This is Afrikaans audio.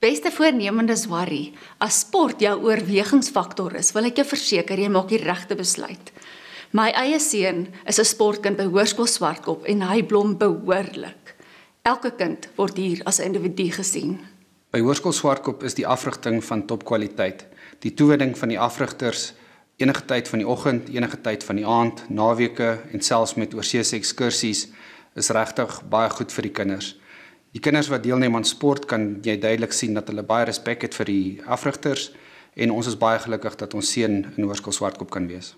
Beste voornemendes worry, as sport jou oorwegingsfaktor is, wil ek jou verseker jy maak die regte besluit. My eie seun is 'n sportkind by Hoërskool Swartkop en hy blom behoorlik. Elke kind word hier as 'n individu gesien. By Hoërskool Swartkop is die afrigting van topkwaliteit. Die toewyding van die afrigters enige tyd van die oggend, enige tyd van die aand, naweke en selfs met oorsee ekskursies is regtig baie goed vir die kinders die kinders wat deelneem aan sport kan jy duidelik sien dat hulle baie respek het vir die afrigters en ons is baie gelukkig dat ons seun in Hoërskool Swartkop kan wees.